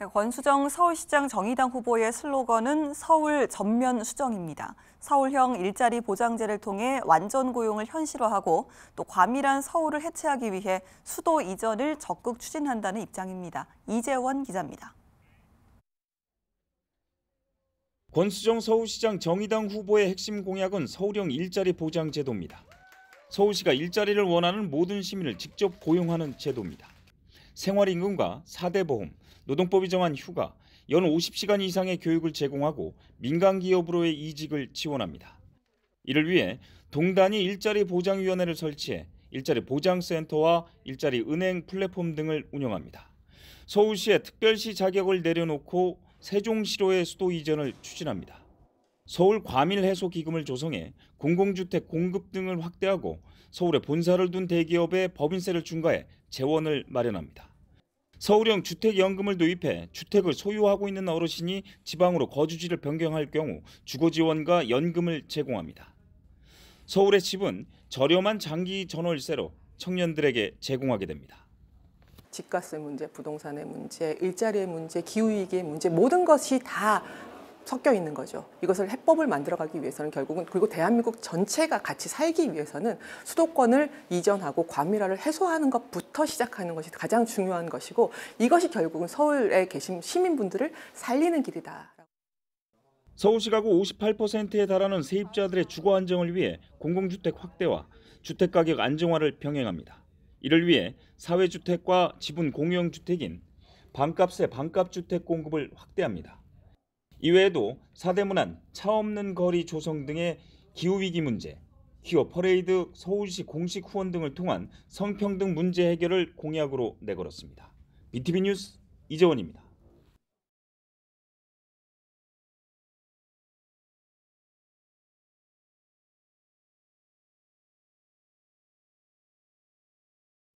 네, 권수정 서울시장 정의당 후보의 슬로건은 서울 전면 수정입니다. 서울형 일자리 보장제를 통해 완전 고용을 현실화하고 또 과밀한 서울을 해체하기 위해 수도 이전을 적극 추진한다는 입장입니다. 이재원 기자입니다. 권수정 서울시장 정의당 후보의 핵심 공약은 서울형 일자리 보장 제도입니다. 서울시가 일자리를 원하는 모든 시민을 직접 고용하는 제도입니다. 생활임금과 4대보험 노동법이 정한 휴가, 연 50시간 이상의 교육을 제공하고 민간기업으로의 이직을 지원합니다. 이를 위해 동단이 일자리 보장위원회를 설치해 일자리 보장센터와 일자리 은행 플랫폼 등을 운영합니다. 서울시에 특별시 자격을 내려놓고 세종시로의 수도 이전을 추진합니다. 서울 과밀 해소 기금을 조성해 공공주택 공급 등을 확대하고 서울에 본사를 둔 대기업의 법인세를 중과해 재원을 마련합니다. 서울형 주택연금을 도입해 주택을 소유하고 있는 어르신이 지방으로 거주지를 변경할 경우 주거지원과 연금을 제공합니다. 서울의 집은 저렴한 장기 전월세로 청년들에게 제공하게 됩니다. 집값의 문제, 부동산의 문제, 일자리의 문제, 기후위기의 문제 모든 것이 다 섞여 있는 거죠. 이것을 해법을 만들어가기 위해서는 결국은 그리고 대한민국 전체가 같이 살기 위해서는 수도권을 이전하고 과밀화를 해소하는 것부터 시작하는 것이 가장 중요한 것이고 이것이 결국은 서울에 계신 시민분들을 살리는 길이다. 서울시 가구 58%에 달하는 세입자들의 주거 안정을 위해 공공주택 확대와 주택가격 안정화를 병행합니다. 이를 위해 사회주택과 지분 공영주택인반값에 반값주택 공급을 확대합니다. 이외에도 사대문안, 차없는 거리 조성 등의 기후위기 문제, 기업 퍼레이드, 서울시 공식 후원 등을 통한 성평등 문제 해결을 공약으로 내걸었습니다. BTV 뉴스 이재원입니다.